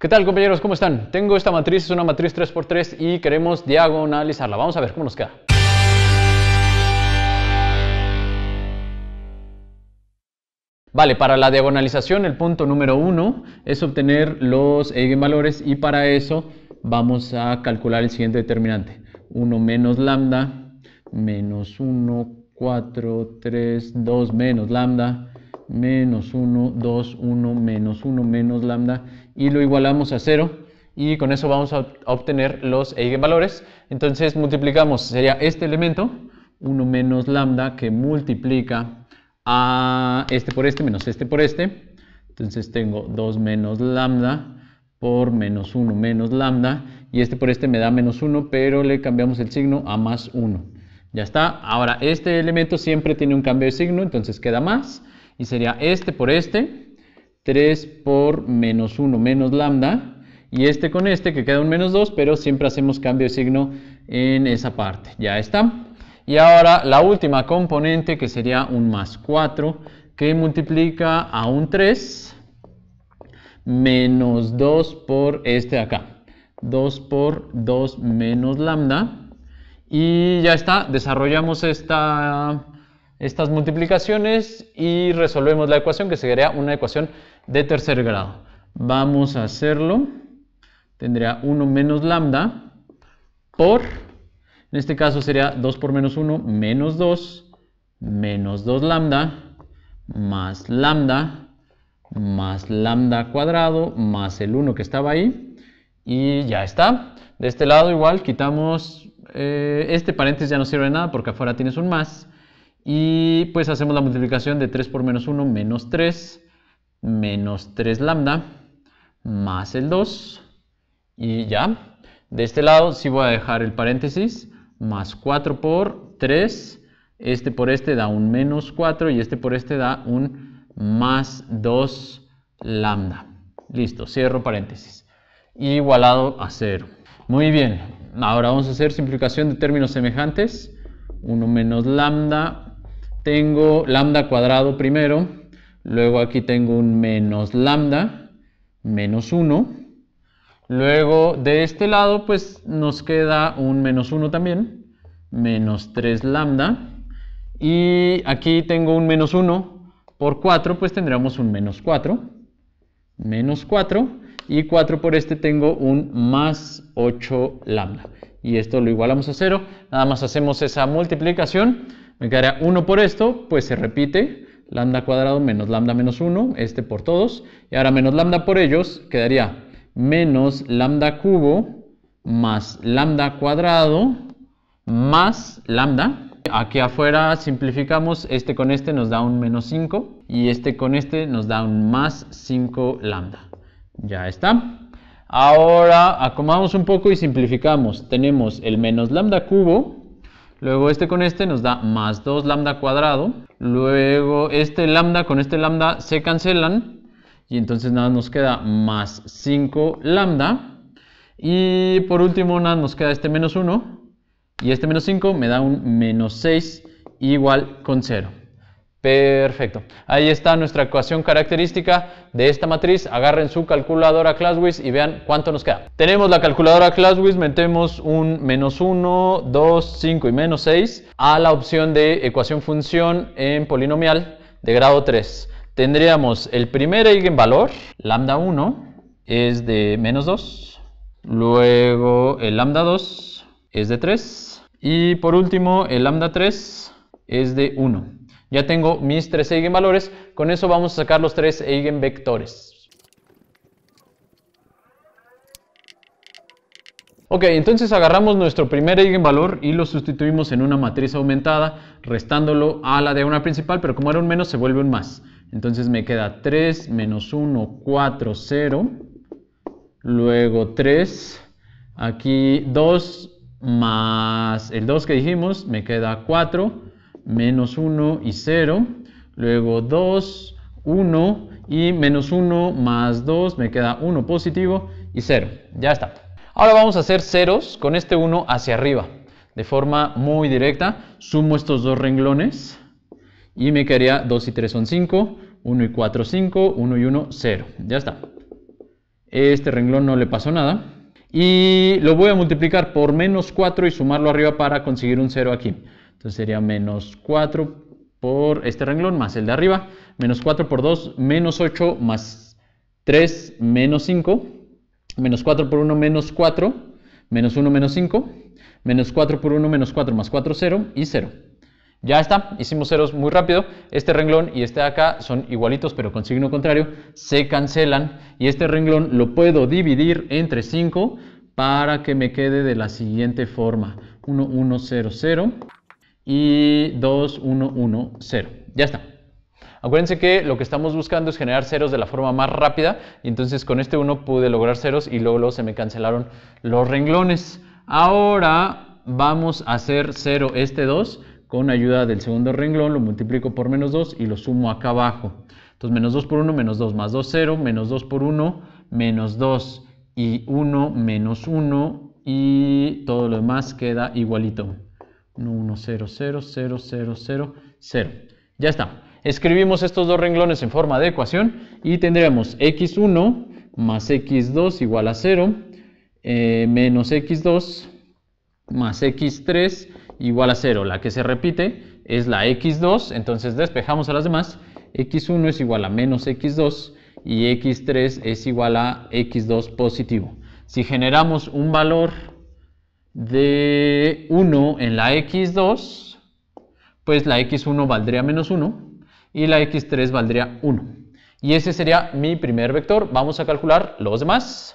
¿Qué tal compañeros? ¿Cómo están? Tengo esta matriz, es una matriz 3x3 y queremos diagonalizarla. Vamos a ver cómo nos queda. Vale, para la diagonalización el punto número 1 es obtener los eigenvalores y para eso vamos a calcular el siguiente determinante. 1 menos lambda, menos 1, 4, 3, 2 menos lambda, menos 1, 2, 1, menos 1, menos lambda y lo igualamos a 0 y con eso vamos a obtener los eigenvalores. Entonces multiplicamos, sería este elemento, 1 menos lambda que multiplica a este por este menos este por este. Entonces tengo 2 menos lambda por menos 1 menos lambda y este por este me da menos 1 pero le cambiamos el signo a más 1. Ya está. Ahora este elemento siempre tiene un cambio de signo entonces queda más y sería este por este, 3 por menos 1 menos lambda, y este con este que queda un menos 2, pero siempre hacemos cambio de signo en esa parte. Ya está. Y ahora la última componente que sería un más 4 que multiplica a un 3 menos 2 por este de acá. 2 por 2 menos lambda. Y ya está, desarrollamos esta estas multiplicaciones y resolvemos la ecuación que sería una ecuación de tercer grado. Vamos a hacerlo. Tendría 1 menos lambda por, en este caso sería 2 por menos 1, menos 2, menos 2 lambda, más lambda, más lambda cuadrado, más el 1 que estaba ahí. Y ya está. De este lado igual quitamos, eh, este paréntesis ya no sirve de nada porque afuera tienes un más y pues hacemos la multiplicación de 3 por menos 1 menos 3 menos 3 lambda más el 2 y ya. De este lado sí voy a dejar el paréntesis más 4 por 3. Este por este da un menos 4 y este por este da un más 2 lambda. Listo, cierro paréntesis. Igualado a 0. Muy bien, ahora vamos a hacer simplificación de términos semejantes. 1 menos lambda tengo lambda cuadrado primero, luego aquí tengo un menos lambda, menos 1, luego de este lado pues nos queda un menos 1 también, menos 3 lambda, y aquí tengo un menos 1 por 4, pues tendríamos un menos 4, menos 4, y 4 por este tengo un más 8 lambda. Y esto lo igualamos a 0, nada más hacemos esa multiplicación, me quedaría 1 por esto, pues se repite lambda cuadrado menos lambda menos 1, este por todos, y ahora menos lambda por ellos, quedaría menos lambda cubo más lambda cuadrado más lambda. Aquí afuera simplificamos, este con este nos da un menos 5 y este con este nos da un más 5 lambda. Ya está. Ahora acomodamos un poco y simplificamos. Tenemos el menos lambda cubo Luego este con este nos da más 2 lambda cuadrado. Luego este lambda con este lambda se cancelan. Y entonces nada nos queda más 5 lambda. Y por último nada nos queda este menos 1. Y este menos 5 me da un menos 6 igual con 0. Perfecto. Ahí está nuestra ecuación característica de esta matriz. Agarren su calculadora ClassWiz y vean cuánto nos queda. Tenemos la calculadora ClassWiz, metemos un menos 1, 2, 5 y menos 6 a la opción de ecuación función en polinomial de grado 3. Tendríamos el primer eigenvalor, lambda 1, es de menos 2. Luego el lambda 2 es de 3. Y por último el lambda 3 es de 1. Ya tengo mis tres eigenvalores, con eso vamos a sacar los tres eigenvectores. Ok, entonces agarramos nuestro primer eigenvalor y lo sustituimos en una matriz aumentada, restándolo a la de una principal, pero como era un menos se vuelve un más. Entonces me queda 3 menos 1, 4, 0, luego 3, aquí 2 más el 2 que dijimos, me queda 4, menos 1 y 0. Luego 2, 1 y menos 1 más 2 me queda 1 positivo y 0. Ya está. Ahora vamos a hacer ceros con este 1 hacia arriba. De forma muy directa, sumo estos dos renglones y me quedaría 2 y 3 son 5, 1 y 4 5, 1 y 1 0. Ya está. Este renglón no le pasó nada. Y lo voy a multiplicar por menos 4 y sumarlo arriba para conseguir un 0 aquí. Entonces sería menos 4 por este renglón más el de arriba, menos 4 por 2, menos 8 más 3, menos 5, menos 4 por 1, menos 4, menos 1, menos 5, menos 4 por 1, menos 4 más 4, 0 y 0. Ya está, hicimos ceros muy rápido. Este renglón y este de acá son igualitos, pero con signo contrario, se cancelan. Y este renglón lo puedo dividir entre 5 para que me quede de la siguiente forma. 1, 1, 0, 0 y 2, 1, 1, 0. Ya está. Acuérdense que lo que estamos buscando es generar ceros de la forma más rápida y entonces con este 1 pude lograr ceros y luego, se me cancelaron los renglones. Ahora vamos a hacer 0 este 2 con ayuda del segundo renglón, lo multiplico por menos 2 y lo sumo acá abajo. Entonces menos 2 por 1, menos 2, más 2, 0, menos 2 por 1, menos 2 y 1, menos 1 y todo lo demás queda igualito. 1, 0, 0, 0, 0, 0, 0. Ya está. Escribimos estos dos renglones en forma de ecuación y tendremos x1 más x2 igual a 0, eh, menos x2 más x3 igual a 0. La que se repite es la x2, entonces despejamos a las demás. x1 es igual a menos x2 y x3 es igual a x2 positivo. Si generamos un valor de 1 en la x2, pues la x1 valdría menos 1 y la x3 valdría 1. Y ese sería mi primer vector. Vamos a calcular los demás.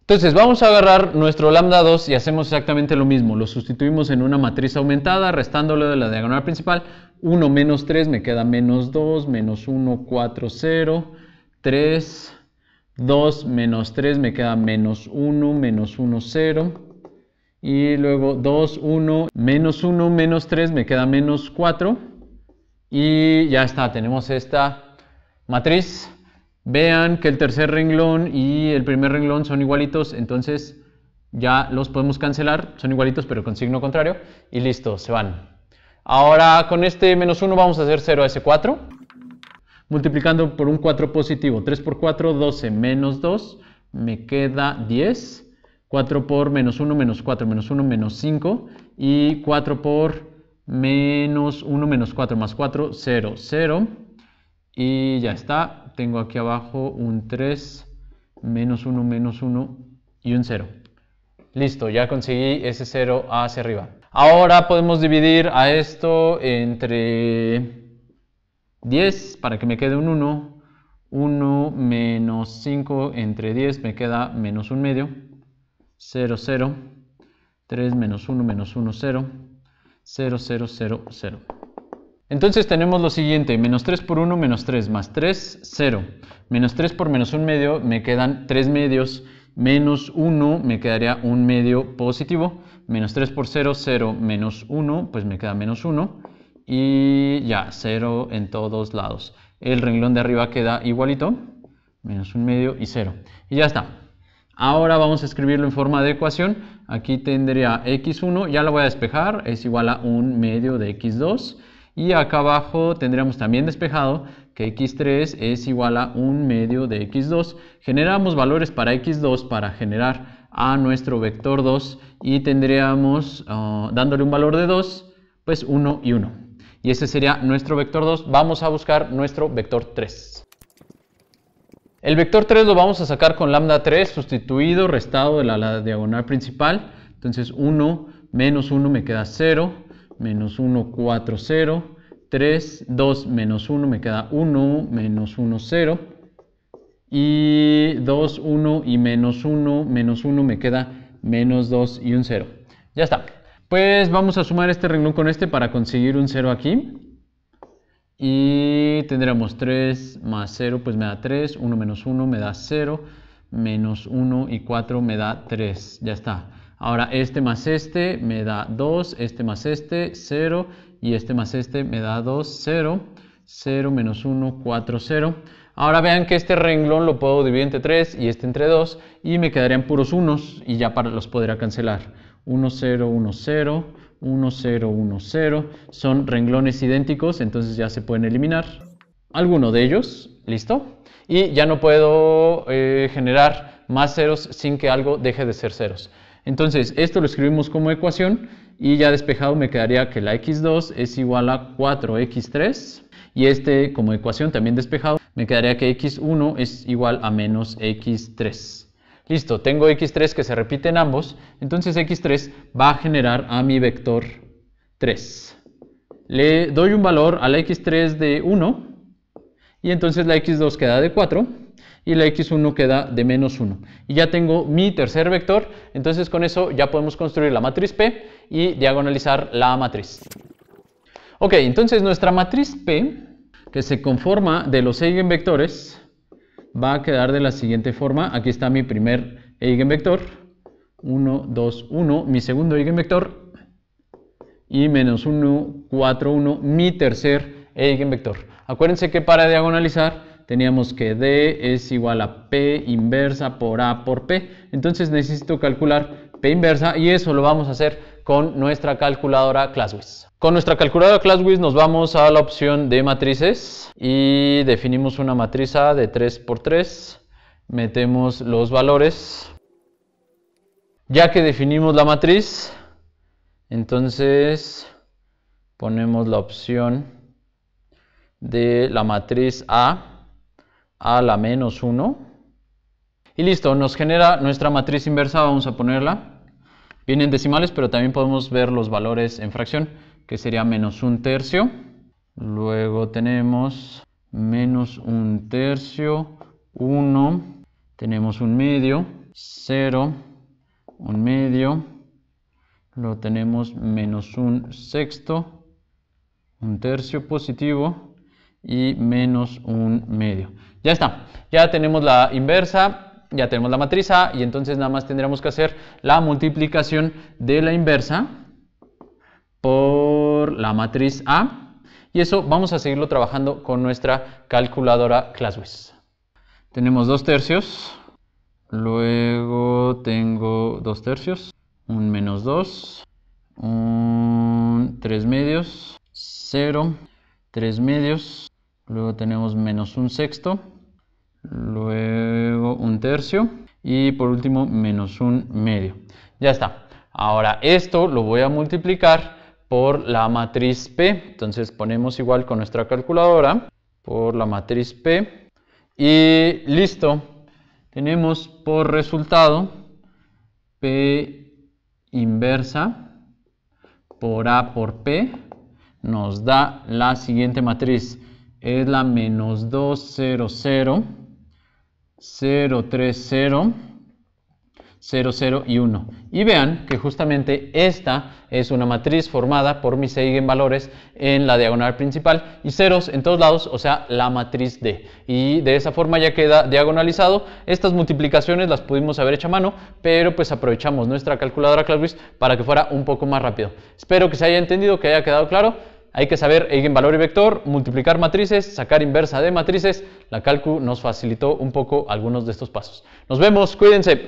Entonces vamos a agarrar nuestro lambda 2 y hacemos exactamente lo mismo. Lo sustituimos en una matriz aumentada, restándolo de la diagonal principal. 1 menos 3 me queda menos 2, menos 1, 4, 0, 3, 2 menos 3 me queda menos 1, menos 1, 0. Y luego 2, 1, menos 1, menos 3 me queda menos 4. Y ya está, tenemos esta matriz. Vean que el tercer renglón y el primer renglón son igualitos, entonces ya los podemos cancelar. Son igualitos pero con signo contrario. Y listo, se van. Ahora con este menos 1 vamos a hacer 0 a ese 4. Multiplicando por un 4 positivo, 3 por 4, 12, menos 2, me queda 10. 4 por menos 1, menos 4, menos 1, menos 5. Y 4 por menos 1, menos 4, más 4, 0, 0. Y ya está. Tengo aquí abajo un 3, menos 1, menos 1 y un 0. Listo, ya conseguí ese 0 hacia arriba. Ahora podemos dividir a esto entre 10, para que me quede un 1, 1 menos 5 entre 10 me queda menos 1 medio, 0, 0, 3 menos 1 menos 1, 0, 0, 0, 0, 0. Entonces tenemos lo siguiente, menos 3 por 1, menos 3, más 3, 0. Menos 3 por menos 1 medio me quedan 3 medios, menos 1 me quedaría un medio positivo, menos 3 por 0, 0, menos 1, pues me queda menos 1, y ya, 0 en todos lados. El renglón de arriba queda igualito, menos un medio y 0. Y ya está. Ahora vamos a escribirlo en forma de ecuación. Aquí tendría x1, ya lo voy a despejar, es igual a un medio de x2. Y acá abajo tendríamos también despejado que x3 es igual a un medio de x2. Generamos valores para x2 para generar a nuestro vector 2 y tendríamos, ah, dándole un valor de 2, pues 1 y 1. Y ese sería nuestro vector 2. Vamos a buscar nuestro vector 3. El vector 3 lo vamos a sacar con lambda 3 sustituido, restado de la, diagonal principal. Entonces 1 menos 1 me queda 0, menos 1, 4, 0, 3, 2 menos 1 me queda 1, menos 1, 0. Y 2, 1 y menos 1, menos 1 me queda menos 2 y un 0. Ya está. Pues vamos a sumar este renglón con este para conseguir un 0 aquí. Y tendríamos 3 más 0, pues me da 3. 1 menos 1 me da 0. Menos 1 y 4 me da 3. Ya está. Ahora este más este me da 2. Este más este, 0. Y este más este me da 2, 0. 0 menos 1, 4, 0. Ahora vean que este renglón lo puedo dividir entre 3 y este entre 2. Y me quedarían puros unos y ya para los podría cancelar. 1010, 1010, son renglones idénticos, entonces ya se pueden eliminar. Alguno de ellos, ¿listo? Y ya no puedo eh, generar más ceros sin que algo deje de ser ceros. Entonces, esto lo escribimos como ecuación y ya despejado me quedaría que la x2 es igual a 4x3 y este como ecuación también despejado me quedaría que x1 es igual a menos x3. Listo, tengo x3 que se en ambos, entonces x3 va a generar a mi vector 3. Le doy un valor a la x3 de 1 y entonces la x2 queda de 4 y la x1 queda de menos 1. Y ya tengo mi tercer vector, entonces con eso ya podemos construir la matriz P y diagonalizar la matriz. Ok, entonces nuestra matriz P, que se conforma de los eigenvectores va a quedar de la siguiente forma. Aquí está mi primer eigenvector, 1, 2, 1, mi segundo eigenvector y menos 1, 4, 1, mi tercer eigenvector. Acuérdense que para diagonalizar teníamos que D es igual a P inversa por A por P. Entonces necesito calcular P inversa y eso lo vamos a hacer con nuestra calculadora ClassWiz. Con nuestra calculadora ClassWiz nos vamos a la opción de matrices y definimos una matriz A de 3x3, metemos los valores. Ya que definimos la matriz, entonces ponemos la opción de la matriz A a la menos 1 y listo, nos genera nuestra matriz inversa, vamos a ponerla Vienen decimales, pero también podemos ver los valores en fracción, que sería menos un tercio. Luego tenemos menos un tercio, 1, tenemos un medio, 0, un medio, lo tenemos menos un sexto, un tercio positivo y menos un medio. Ya está, ya tenemos la inversa ya tenemos la matriz A y entonces nada más tendremos que hacer la multiplicación de la inversa por la matriz A y eso vamos a seguirlo trabajando con nuestra calculadora ClassWiz. Tenemos dos tercios, luego tengo dos tercios, un menos 2, un 3 medios, 0, 3 medios, luego tenemos menos un sexto, luego un tercio y por último menos un medio. Ya está. Ahora esto lo voy a multiplicar por la matriz P. Entonces ponemos igual con nuestra calculadora por la matriz P y listo. Tenemos por resultado P inversa por A por P nos da la siguiente matriz. Es la menos 2, 0, 0 0, 3, 0, 0, 0 y 1. Y vean que justamente esta es una matriz formada por mis eigenvalores en la diagonal principal y ceros en todos lados, o sea, la matriz D. Y de esa forma ya queda diagonalizado. Estas multiplicaciones las pudimos haber hecho a mano, pero pues aprovechamos nuestra calculadora ClarBriz para que fuera un poco más rápido. Espero que se haya entendido, que haya quedado claro. Hay que saber valor y vector, multiplicar matrices, sacar inversa de matrices. La Calcu nos facilitó un poco algunos de estos pasos. Nos vemos, cuídense.